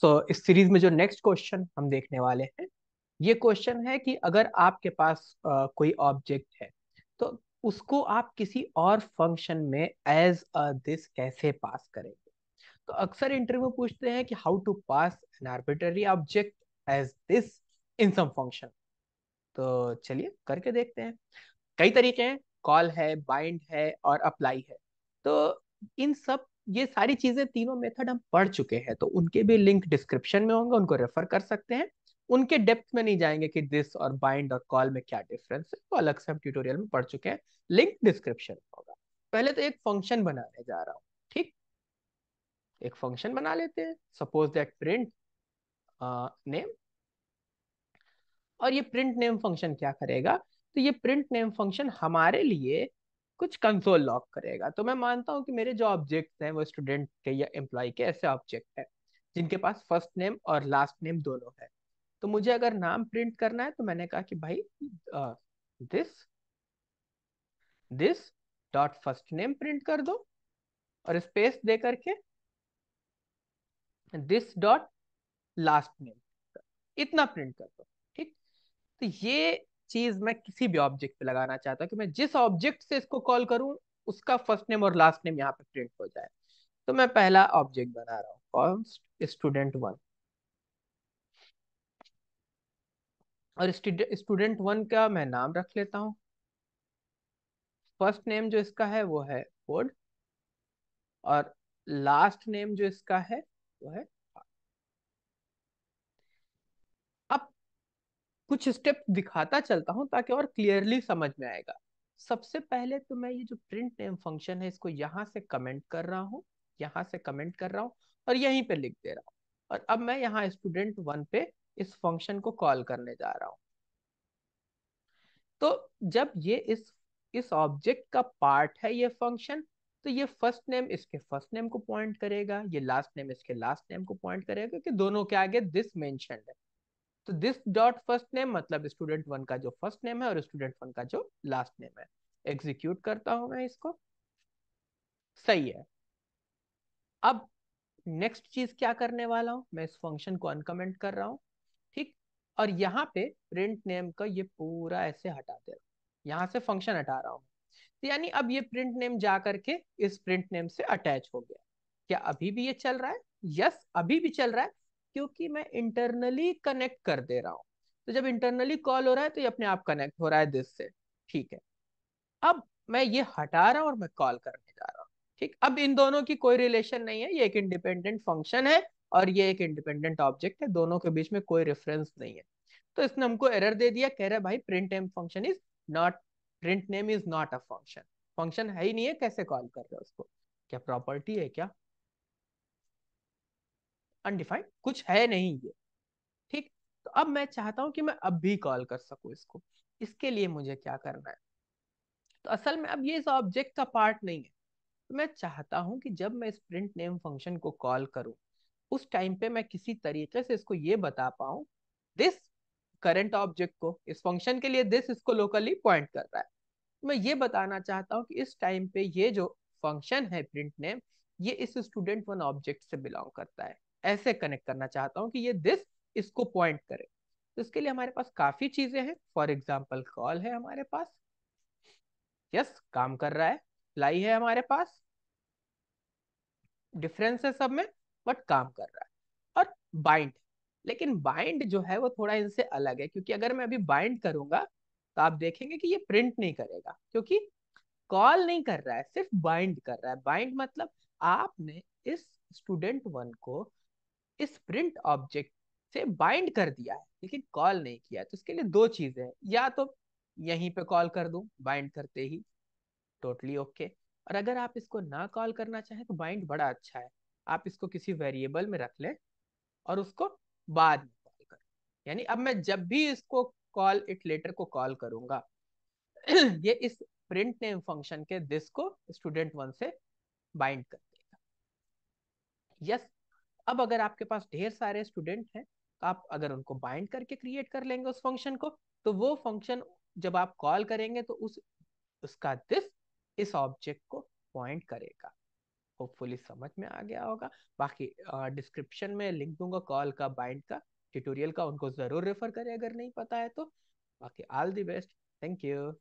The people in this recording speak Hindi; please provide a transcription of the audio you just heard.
सो इस सीरीज में जो नेक्स्ट क्वेश्चन हम देखने वाले हैं ये क्वेश्चन है कि अगर आपके पास आ, कोई ऑब्जेक्ट है तो उसको आप किसी और फंक्शन में एज अ दिस कैसे पास करेंगे तो अक्सर इंटरव्यू पूछते हैं कि how to pass an arbitrary object as this in some function तो चलिए करके देखते हैं कई तरीके हैं कॉल है बाइंड है और अप्लाई है तो इन सब ये सारी चीजें तीनों मेथड हम पढ़ चुके हैं तो उनके भी लिंक डिस्क्रिप्शन में होंगे उनको रेफर कर सकते हैं उनके डेप्थ में नहीं जाएंगे कि दिस और बाइंड और कॉल में क्या डिफरेंस है वो तो अलग से हम ट्यूटोरियल में पढ़ चुके हैं लिंक डिस्क्रिप्शन में होगा पहले तो एक फंक्शन बनाने जा रहा हूँ ठीक एक फंक्शन बना लेते हैं सपोज दैट प्रिंट नेम और ये प्रिंट नेम फंक्शन क्या करेगा तो ये प्रिंट नेम फंक्शन हमारे लिए कुछ कंसोल लॉक करेगा तो मैं मानता हूँ कि मेरे जो ऑब्जेक्ट हैं वो स्टूडेंट के या एम्प्लॉय के ऐसे ऑब्जेक्ट हैं जिनके पास फर्स्ट नेम और लास्ट नेम दोनों है तो मुझे अगर नाम प्रिंट करना है तो मैंने कहा कि भाई this this dot first name print कर दो और स्पेस दे करके दिस डॉट लास्ट नेम इतना प्रिंट कर दो ठीक तो ये चीज मैं किसी भी ऑब्जेक्ट पे लगाना चाहता हूँ कि मैं जिस ऑब्जेक्ट से इसको कॉल करूँ उसका फर्स्ट नेम और लास्ट नेम यहाँ पे प्रिंट हो जाए तो मैं पहला ऑब्जेक्ट बना रहा हूँ कॉन्स्ट स्टूडेंट वन और स्टूडेंट वन का मैं नाम रख लेता हूँ फर्स्ट नेम जो इसका है वो है कोड और लास्ट नेम जो इसका है वो है कुछ स्टेप दिखाता चलता हूँ ताकि और क्लियरली समझ में आएगा सबसे पहले तो मैं ये जो प्रिंट नेम फंक्शन है इसको यहाँ से कमेंट कर रहा हूँ यहाँ से कमेंट कर रहा हूँ और यहीं पे लिख दे रहा हूँ और अब मैं यहाँ स्टूडेंट वन पे इस फंक्शन को कॉल करने जा रहा हूँ तो जब ये इस इस ऑब्जेक्ट का पार्ट है ये फंक्शन तो ये फर्स्ट नेम इसके फर्स्ट नेम को पॉइंट करेगा ये लास्ट नेम इसके लास्ट नेम को पॉइंट करेगा क्योंकि दोनों के आगे दिस मेंशन है तो दिस डॉट फर्स्ट नेम मतलब स्टूडेंट वन का जो फर्स्ट नेम है और स्टूडेंट वन का जो लास्ट नेम है एग्जीक्यूट करता हूं मैं इसको सही है अब नेक्स्ट चीज क्या करने वाला हूं मैं इस फंक्शन को अनकमेंट कर रहा हूं ठीक और यहाँ पे प्रिंट नेम का ये पूरा ऐसे हटा दे रहा हूं से फंक्शन हटा रहा हूं तो यानी अब ये प्रिंट नेम जा करके इस प्रिंट नेम से अटैच हो गया क्या अभी भी ये चल रहा है यस अभी भी चल रहा है क्योंकि मैं इंटरनली कनेक्ट कर दे रहा हूँ तो जब इंटरनली कॉल हो रहा है तो ये अपने आप कनेक्ट हो रहा है दिस से ठीक है अब मैं ये हटा रहा हूँ और मैं कॉल करने जा रहा हूँ ठीक अब इन दोनों की कोई रिलेशन नहीं है ये एक इंडिपेंडेंट फंक्शन है और ये एक इंडिपेंडेंट ऑब्जेक्ट है दोनों के बीच में कोई रेफरेंस नहीं है तो इसने हमको एरर दे दिया कह रहा भाई print M function is not print name is not a function फंक्शन है ही नहीं है कैसे कॉल कर रहे हो उसको क्या प्रॉपर्टी है क्या अनडिफाइंड कुछ है नहीं ये ठीक तो अब मैं चाहता हूँ कि मैं अब भी कॉल कर सकूँ इसको इसके लिए मुझे क्या करना है तो असल में अब ये इस ऑब्जेक्ट का पार्ट नहीं है तो मैं चाहता हूँ कि जब मैं इस प्रिंट नेम फंक्शन को कॉल करूँ उस टाइम पे मैं किसी तरीके से इसको ये बता पाऊँ दिस करंट ऑब्जेक्ट को इस फंक्शन के लिए दिस इसको लोकली पॉइंट कर रहा है तो मैं ये बताना चाहता हूँ कि इस टाइम पे ये जो फंक्शन है प्रिंट नेम ये इस स्टूडेंट वन ऑब्जेक्ट से बिलोंग करता है ऐसे कनेक्ट करना चाहता हूँ कि ये दिस इसको पॉइंट करे तो इसके लिए हमारे पास काफी चीजें हैं फॉर एग्जाम्पल कॉल है हमारे पास यस yes, काम कर रहा है फ्लाई है हमारे पास डिफरेंस है सब में बट काम कर रहा है और बाइंड लेकिन बाइंड जो है वो थोड़ा इनसे अलग है क्योंकि अगर मैं अभी बाइंड करूंगा तो आप देखेंगे कि ये प्रिंट नहीं करेगा क्योंकि कॉल नहीं कर रहा है सिर्फ बाइंड कर रहा है बाइंड मतलब आपने इस स्टूडेंट वन को इस प्रिंट ऑब्जेक्ट से बाइंड कर दिया है लेकिन कॉल नहीं किया तो इसके लिए दो चीजें हैं या तो यहीं पे कॉल कर दूं बाइंड करते ही टोटली ओके okay. और अगर आप इसको ना कॉल करना चाहें तो बाइंड बड़ा अच्छा है आप इसको किसी वेरिएबल में रख लें और उसको बाद में कॉल कर यानी अब मैं जब भी इसको कॉल इट लेटर को कॉल करूंगा ये इस प्रिंट नेम फंक्शन के दिस को स्टूडेंट वन से बाइंड कर देगा यस अब अगर आपके पास ढेर सारे स्टूडेंट हैं तो आप अगर उनको बाइंड करके क्रिएट कर लेंगे उस फंक्शन को तो वो फंक्शन जब आप कॉल करेंगे तो उस उसका दिस इस ऑब्जेक्ट को पॉइंट करेगा होपफुली समझ में आ गया होगा बाकी डिस्क्रिप्शन में लिंक दूंगा कॉल का बाइंड का ट्यूटोरियल का उनको जरूर रेफर करें अगर नहीं पता है तो बाकी all the best thank you